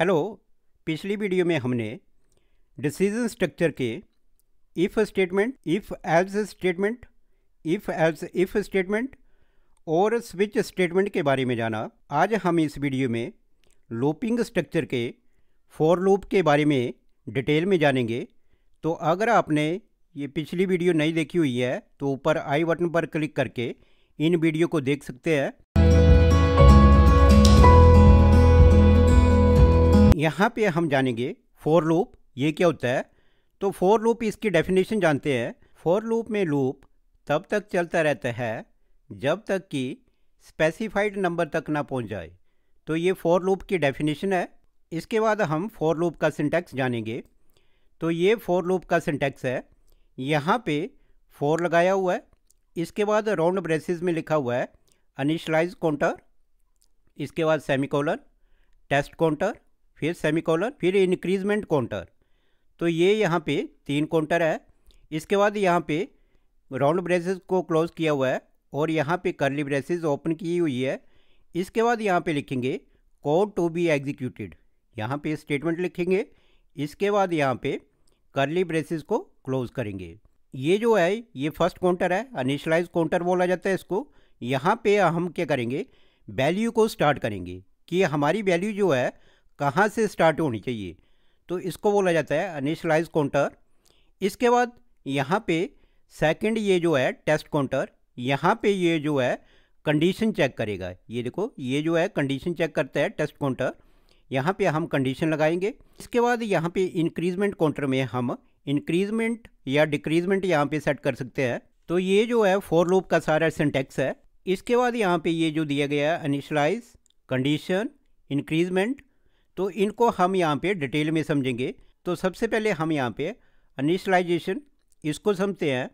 hello पिछली video में हमने डिसीजन स्ट्रक्चर के if statement if else statement if else if statement और स्विच स्टेटमेंट के बारे में जाना आज हम इस वीडियो में लूपिंग स्ट्रक्चर के फॉर लूप के बारे में डिटेल में जानेंगे तो अगर आपने ये पिछली वीडियो नहीं देखी हुई है तो ऊपर आई बटन पर क्लिक करके इन वीडियो को देख सकते हैं यहाँ पे हम जानेंगे फोर लूप ये क्या होता है तो फोर लूप इसकी डेफिनेशन जानते हैं फोर लूप में लूप तब तक चलता रहता है जब तक कि स्पेसिफाइड नंबर तक ना पहुँच जाए तो ये फोर लूप की डेफिनेशन है इसके बाद हम फोर लूप का सिंटेक्स जानेंगे तो ये फोर लूप का सिंटेक्स है यहाँ पे फोर लगाया हुआ है इसके बाद राउंड ब्रेसिस में लिखा हुआ है अनिशलाइज काउंटर इसके बाद सेमीकोलन टेस्ट काउंटर फिर सेमी कॉलर फिर इंक्रीजमेंट काउंटर तो ये यहाँ पे तीन काउंटर है इसके बाद यहाँ पे राउंड ब्रेसेस को क्लोज किया हुआ है और यहाँ पे करली ब्रेसेस ओपन की हुई है इसके बाद यहाँ पे लिखेंगे कोड टू बी एग्जीक्यूटेड यहाँ पे स्टेटमेंट लिखेंगे इसके बाद यहाँ पे करली ब्रेसेस को क्लोज करेंगे ये जो है ये फर्स्ट काउंटर है अनिशलाइज काउंटर बोला जाता है इसको यहाँ पे हम क्या करेंगे वैल्यू को स्टार्ट करेंगे कि हमारी वैल्यू जो है कहाँ से स्टार्ट होनी चाहिए तो इसको बोला जाता है अनिशलाइज काउंटर इसके बाद यहाँ पे सेकंड ये जो है टेस्ट काउंटर यहाँ पे ये जो है कंडीशन चेक करेगा ये देखो ये जो है कंडीशन चेक करता है टेस्ट काउंटर यहाँ पे हम कंडीशन लगाएंगे इसके बाद यहाँ पे इंक्रीजमेंट काउंटर में हम इंक्रीजमेंट या डिक्रीजमेंट यहाँ पे सेट कर सकते हैं तो ये जो है फोर लूप का सारा सिंटेक्स है इसके बाद यहाँ पे ये जो दिया गया है अनिशलाइज कंडीशन इंक्रीजमेंट तो इनको हम यहाँ पे डिटेल में समझेंगे तो सबसे पहले हम यहाँ पे अनिशलाइजेशन इसको समझते हैं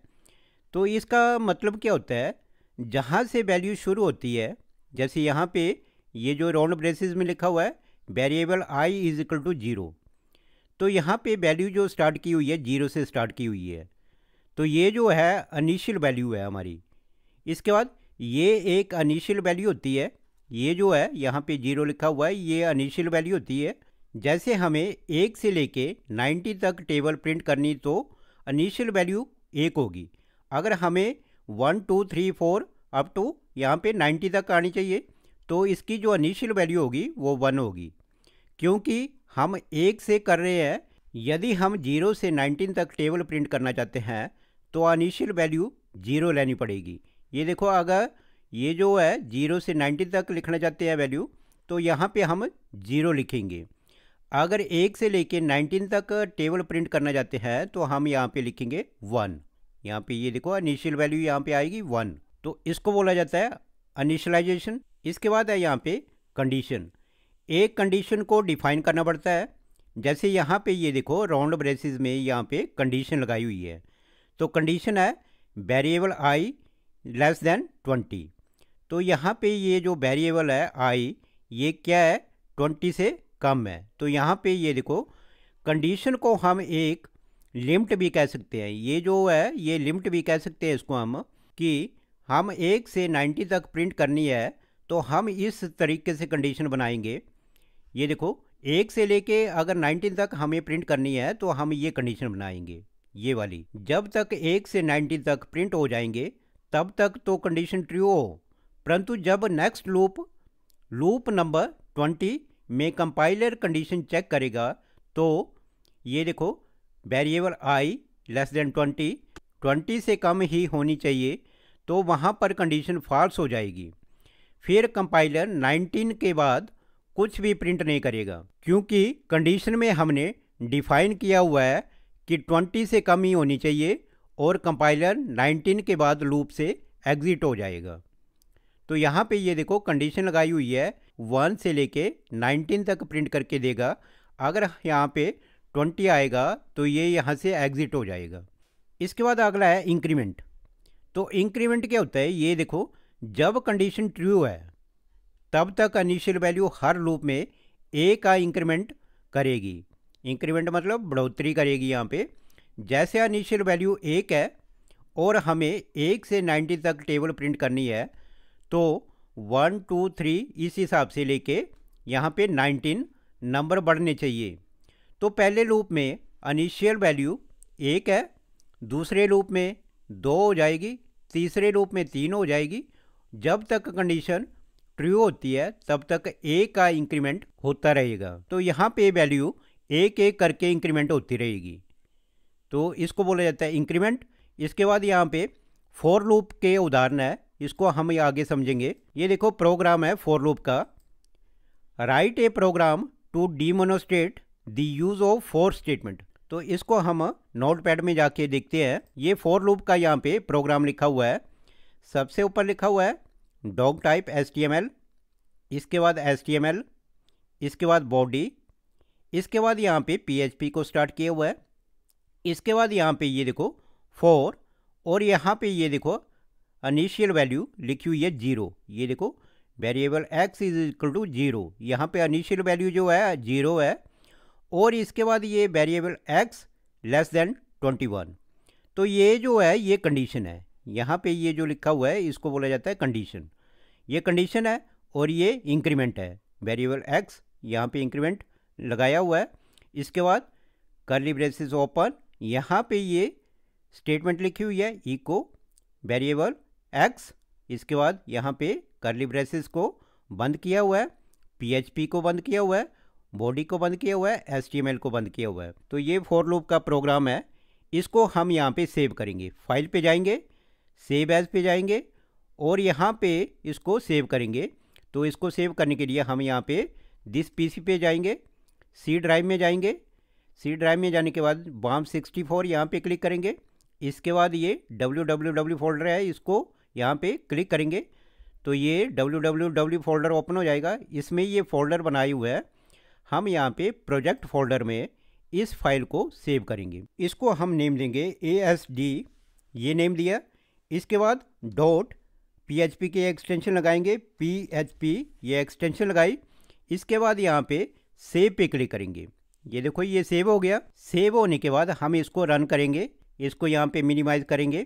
तो इसका मतलब क्या होता है जहाँ से वैल्यू शुरू होती है जैसे यहाँ पे ये जो राउंड ब्रेसिस में लिखा हुआ है variable i is equal to zero तो यहाँ पे वैल्यू जो स्टार्ट की हुई है जीरो से स्टार्ट की हुई है तो ये जो है अनिशियल वैल्यू है हमारी इसके बाद ये एक अनिशियल वैल्यू होती है ये जो है यहाँ पे जीरो लिखा हुआ है ये अनिशियल वैल्यू होती है जैसे हमें एक से लेके 90 तक टेबल प्रिंट करनी तो अनिशियल वैल्यू एक होगी अगर हमें one two three four up to यहाँ पे 90 तक आनी चाहिए तो इसकी जो अनिशियल वैल्यू होगी वो वन होगी क्योंकि हम एक से कर रहे हैं यदि हम जीरो से नाइनटीन तक टेबल प्रिंट करना चाहते हैं तो अनिशियल वैल्यू जीरो लेनी पड़ेगी ये देखो अगर ये जो है जीरो से नाइन्टी तक लिखना चाहते हैं वैल्यू तो यहाँ पे हम ज़ीरो लिखेंगे अगर एक से लेके नाइनटीन तक टेबल प्रिंट करना चाहते हैं तो हम यहाँ पे लिखेंगे वन यहाँ पे ये देखो इनिशियल वैल्यू यहाँ पे आएगी वन तो इसको बोला जाता है अनिशलाइजेशन इसके बाद है यहाँ पे कंडीशन एक कंडीशन को डिफाइन करना पड़ता है जैसे यहाँ पे ये देखो राउंड ब्रेसिस में यहाँ पे कंडीशन लगाई हुई है तो कंडीशन है variable i less than twenty तो यहाँ पे ये जो वेरिएबल है आई ये क्या है ट्वेंटी से कम है तो यहाँ पे ये देखो कंडीशन को हम एक लिमिट भी कह सकते हैं ये जो है ये लिमिट भी कह सकते हैं इसको हम कि हम एक से नाइन्टी तक प्रिंट करनी है तो हम इस तरीके से कंडीशन बनाएंगे ये देखो एक से लेके अगर नाइन्टीन तक हमें प्रिंट करनी है तो हम ये कंडीशन बनाएंगे ये वाली जब तक एक से नाइन्टीन तक प्रिंट हो जाएंगे तब तक तो कंडीशन ट्रू हो परंतु जब next loop loop number twenty में कंपाइलर कंडीशन चेक करेगा तो ये देखो variable i less than twenty twenty से कम ही होनी चाहिए तो वहाँ पर कंडीशन फॉल्स हो जाएगी फिर कंपाइलर 19 के बाद कुछ भी प्रिंट नहीं करेगा क्योंकि कंडीशन में हमने डिफाइन किया हुआ है कि 20 से कम ही होनी चाहिए और कंपाइलर 19 के बाद लूप से एग्ज़िट हो जाएगा तो यहाँ पे ये देखो कंडीशन लगाई हुई है वन से लेके नाइनटीन तक प्रिंट करके देगा अगर यहाँ पे ट्वेंटी आएगा तो ये यहाँ से एग्ज़िट हो जाएगा इसके बाद अगला है इंक्रीमेंट तो इंक्रीमेंट क्या होता है ये देखो जब कंडीशन ट्रू है तब तक अनिशियल वैल्यू हर लूप में ए का इंक्रीमेंट करेगी इंक्रीमेंट मतलब बढ़ोतरी करेगी यहाँ पे जैसे अनिशियल वैल्यू एक है और हमें एक से नाइन्टी तक टेबल प्रिंट करनी है तो वन टू थ्री इस हिसाब से लेके यहाँ पे नाइनटीन नंबर बढ़ने चाहिए तो पहले लूप में अनिशियल वैल्यू एक है दूसरे लूप में दो हो जाएगी तीसरे लूप में तीन हो जाएगी जब तक कंडीशन ट्रू होती है तब तक ए का इंक्रीमेंट होता रहेगा तो यहाँ पे वैल्यू एक एक करके इंक्रीमेंट होती रहेगी तो इसको बोला जाता है इंक्रीमेंट इसके बाद यहाँ पे फोर लूप के उदाहरण है इसको हम ये आगे समझेंगे ये देखो प्रोग्राम है फोर लूप का write a program to demonstrate the use of for statement तो इसको हम नोट पैड में जाके देखते हैं ये फोर लूप का यहाँ पे प्रोग्राम लिखा हुआ है सबसे ऊपर लिखा हुआ है डॉग टाइप एस इसके बाद एस इसके बाद बॉडी इसके बाद यहाँ पे पी को स्टार्ट किया हुआ है इसके बाद यहाँ पे ये देखो फोर और यहाँ पे ये देखो अनिशियल वैल्यू लिखी हुई है जीरो ये देखो variable x is equal to zero यहाँ पे अनिशियल वैल्यू जो है जीरो है और इसके बाद ये variable x less than twenty one तो ये जो है ये कंडीशन है यहाँ पे ये जो लिखा हुआ है इसको बोला जाता है कंडीशन ये कंडीशन है और ये इंक्रीमेंट है वेरिएबल एक्स यहाँ पे इंक्रीमेंट लगाया हुआ है इसके बाद करली ब्रेसिस ओपन यहाँ पे ये स्टेटमेंट लिखी हुई है इको वेरिएबल एक्स इसके बाद यहाँ पे करली ब्रेसिस को बंद किया हुआ है पीएचपी को बंद किया हुआ है बॉडी को बंद किया हुआ है एचटीएमएल को बंद किया हुआ है तो ये फोर लूप का प्रोग्राम है इसको हम यहाँ पे सेव करेंगे फाइल पे जाएंगे सेव एज पे जाएंगे और यहाँ पे इसको सेव करेंगे तो इसको सेव करने के लिए हम यहाँ पे दिस पीसी पे जाएंगे सी ड्राइव में जाएंगे सी ड्राइव में जाने के बाद बाम सिक्सटी फोर यहाँ पर क्लिक करेंगे इसके बाद ये डब्ल्यू डब्ल्यू डब्ल्यू फोल्डर है इसको यहाँ पे क्लिक करेंगे तो ये W W W folder open हो जाएगा इसमें ये फोल्डर बनाए हुए है हम यहाँ पे प्रोजेक्ट फोल्डर में इस फाइल को सेव करेंगे इसको हम नेम देंगे ए एस डी ये नेम दिया इसके बाद डॉट पी एच पी के एक्सटेंशन लगाएंगे पी एच पी ये एक्सटेंशन लगाई इसके बाद यहाँ पे सेव पे क्लिक करेंगे ये देखो ये सेव हो गया सेव होने के बाद हम इसको रन करेंगे इसको यहाँ पे मिनिमाइज़ करेंगे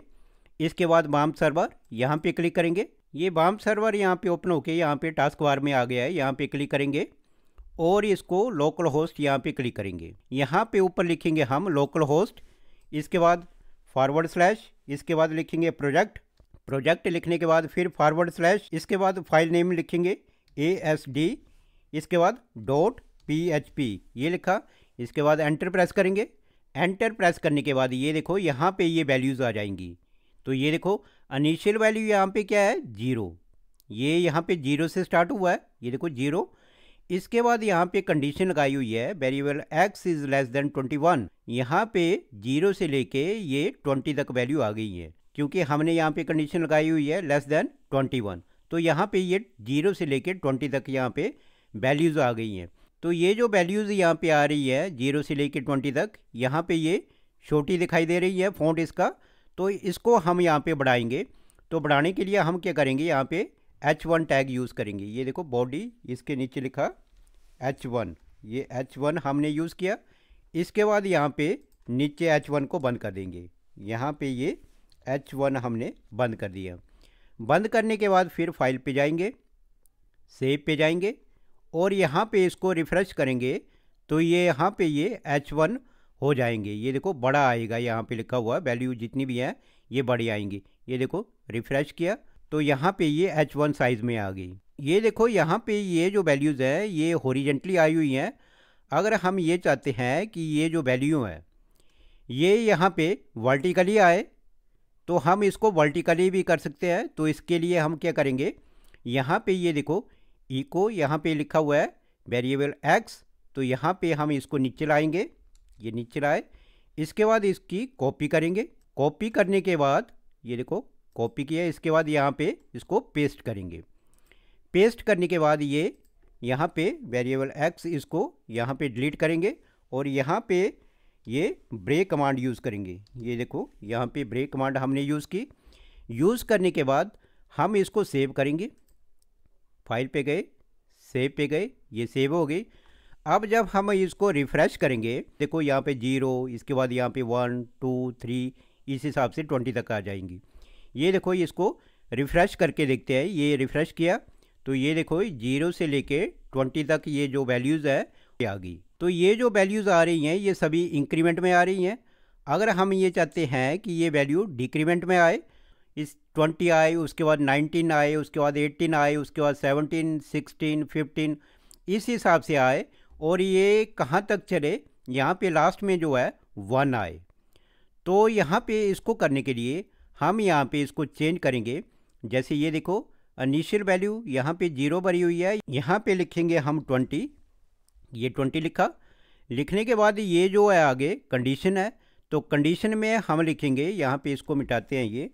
इसके बाद बाम सर्वर यहाँ पे क्लिक करेंगे ये बाम सर्वर यहाँ पे ओपन होके यहाँ पे टास्क बार में आ गया है यहाँ पे क्लिक करेंगे और इसको लोकल होस्ट यहाँ पे क्लिक करेंगे यहाँ पे ऊपर लिखेंगे हम लोकल होस्ट इसके बाद फॉरवर्ड स्लैश इसके बाद लिखेंगे प्रोजेक्ट प्रोजेक्ट लिखने के बाद फिर फॉरवर्ड स्लैश इसके बाद फाइल नेम लिखेंगे ए एस डी इसके बाद डॉट पी एच पी ये लिखा इसके बाद एंटर प्रेस करेंगे एंटर प्रेस करने के बाद ये देखो यहाँ पे ये वैल्यूज़ आ जाएंगी तो ये देखो अनिशियल वैल्यू यहाँ पे क्या है जीरो ये यहाँ पे जीरो से स्टार्ट हुआ है ये देखो जीरो इसके बाद यहाँ पे कंडीशन लगाई हुई है variable x is less than twenty one यहाँ पे जीरो से लेके ये ट्वेंटी तक वैल्यू आ गई है क्योंकि हमने यहाँ पे कंडीशन लगाई हुई है लेस देन ट्वेंटी वन तो यहाँ पे ये जीरो से लेके ट्वेंटी तक यहाँ पे वैल्यूज़ आ गई हैं तो ये जो वैल्यूज़ यहाँ पे आ रही है जीरो से लेके ट्वेंटी तक यहाँ पे ये छोटी दिखाई दे रही है फोन इसका तो इसको हम यहाँ पे बढ़ाएंगे तो बढ़ाने के लिए हम क्या करेंगे यहाँ पे एच वन टैग यूज़ करेंगे ये देखो बॉडी इसके नीचे लिखा एच वन ये एच वन हमने यूज़ किया इसके बाद यहाँ पे नीचे एच वन को बंद कर देंगे यहाँ पे ये एच वन हमने बंद कर दिया बंद करने के बाद फिर फाइल पे जाएंगे सेव पे जाएंगे और यहाँ पे इसको रिफ़्रेश करेंगे तो ये यहाँ पे ये एच वन हो जाएंगे ये देखो बड़ा आएगा यहाँ पे लिखा हुआ है वैल्यू जितनी भी है ये बड़ी आएंगी ये देखो रिफ्रेश किया तो यहाँ पे ये एच वन साइज़ में आ गई ये देखो यहाँ पे ये जो वैल्यूज़ हैं ये होरिजेंटली आई हुई हैं अगर हम ये चाहते हैं कि ये जो वैल्यू है ये यहाँ पे वर्टिकली आए तो हम इसको वर्टिकली भी कर सकते हैं तो इसके लिए हम क्या करेंगे यहाँ पे ये देखो इको यहाँ पे लिखा हुआ है वेरिएबल एक्स तो यहाँ पे हम इसको नीचे लाएंगे ये नीचे लाए इसके बाद इसकी कॉपी करेंगे कॉपी करने के बाद ये देखो कॉपी किया इसके बाद यहाँ पे इसको पेस्ट करेंगे पेस्ट करने के बाद ये यहाँ पे वेरिएबल एक्स इसको यहाँ पे डिलीट करेंगे और यहाँ पे ये ब्रेक कमांड यूज़ करेंगे ये देखो यहाँ पे ब्रेक कमांड हमने यूज़ की यूज़ करने के बाद हम इसको सेव करेंगे फाइल पे गए सेव पे गए ये सेव हो गई अब जब हम इसको रिफ्रेश करेंगे देखो यहाँ पे जीरो इसके बाद यहाँ पे वन टू थ्री इस हिसाब से ट्वेंटी तक आ जाएंगी ये देखो इसको रिफ्रेश करके देखते हैं ये रिफ्रेश किया तो ये देखो जीरो से लेके ट्वेंटी तक ये जो वैल्यूज़ है ये आ गई तो ये जो वैल्यूज़ आ रही हैं ये सभी इंक्रीमेंट में आ रही हैं अगर हम ये चाहते हैं कि ये वैल्यू डिक्रीमेंट में आए इस 20 आए उसके बाद 19 आए उसके बाद 18 आए उसके बाद 17, 16, 15 इस हिसाब से आए और ये कहाँ तक चले यहाँ पे लास्ट में जो है वन आए तो यहाँ पे इसको करने के लिए हम यहाँ पे इसको चेंज करेंगे जैसे ये देखो अनिशियल वैल्यू यहाँ पे जीरो भरी हुई है यहाँ पे लिखेंगे हम ट्वेंटी ये ट्वेंटी लिखा लिखने के बाद ये जो है आगे कंडीशन है तो कंडीशन में हम लिखेंगे यहाँ पे इसको मिटाते हैं ये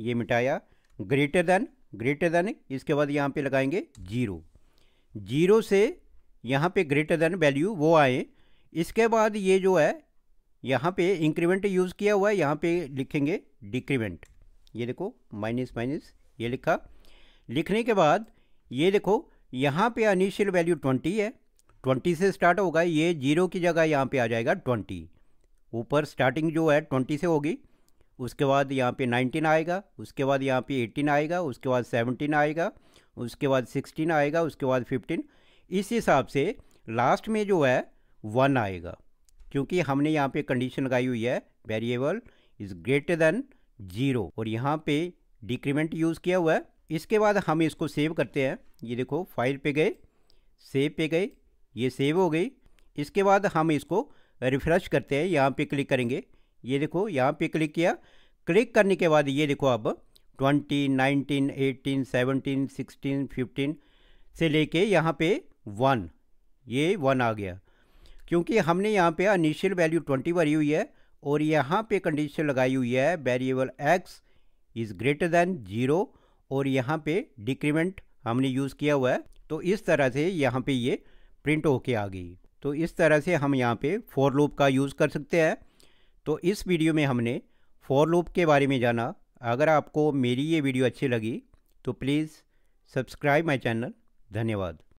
ये मिटाया ग्रेटर देन ग्रेटर देन इसके बाद यहाँ पे लगाएंगे जीरो जीरो से यहाँ पे ग्रेटर देन वैल्यू वो आए इसके बाद ये जो है यहाँ पे इंक्रीमेंट यूज़ किया हुआ है यहाँ पे लिखेंगे डिक्रीमेंट ये देखो माइनस माइनस ये लिखा लिखने के बाद ये देखो यहाँ पे अनिशियल वैल्यू ट्वेंटी है ट्वेंटी से स्टार्ट होगा ये जीरो की जगह यहाँ पे आ जाएगा ट्वेंटी ऊपर स्टार्टिंग जो है ट्वेंटी से होगी उसके बाद यहाँ पे नाइनटीन आएगा उसके बाद यहाँ पे एटीन आएगा उसके बाद सेवनटीन आएगा उसके बाद सिक्सटीन आएगा उसके बाद फिफ्टीन इस हिसाब से लास्ट में जो है वन आएगा क्योंकि हमने यहाँ पे कंडीशन लगाई हुई है variable is greater than zero और यहाँ पे डिक्रीमेंट यूज़ किया हुआ है इसके बाद हम इसको सेव करते हैं ये देखो फाइल पे गए सेव पे गए ये सेव हो गई इसके बाद हम इसको रिफ़्रेश करते हैं यहाँ पे क्लिक करेंगे ये देखो यहाँ पे क्लिक किया क्लिक करने के बाद ये देखो अब twenty nineteen eighteen seventeen sixteen fifteen से लेके यहाँ पे वन ये वन आ गया क्योंकि हमने यहाँ पे इनिशियल वैल्यू ट्वेंटी भरी हुई है और यहाँ पे कंडीशन लगाई हुई है variable X is greater than zero और यहाँ पे डिक्रीमेंट हमने यूज़ किया हुआ है तो इस तरह से यहाँ पे ये प्रिंट होके आ गई तो इस तरह से हम यहाँ पे फोर लूप का यूज़ कर सकते हैं तो इस वीडियो में हमने फोर लूप के बारे में जाना अगर आपको मेरी ये वीडियो अच्छी लगी तो प्लीज़ सब्सक्राइब माई चैनल धन्यवाद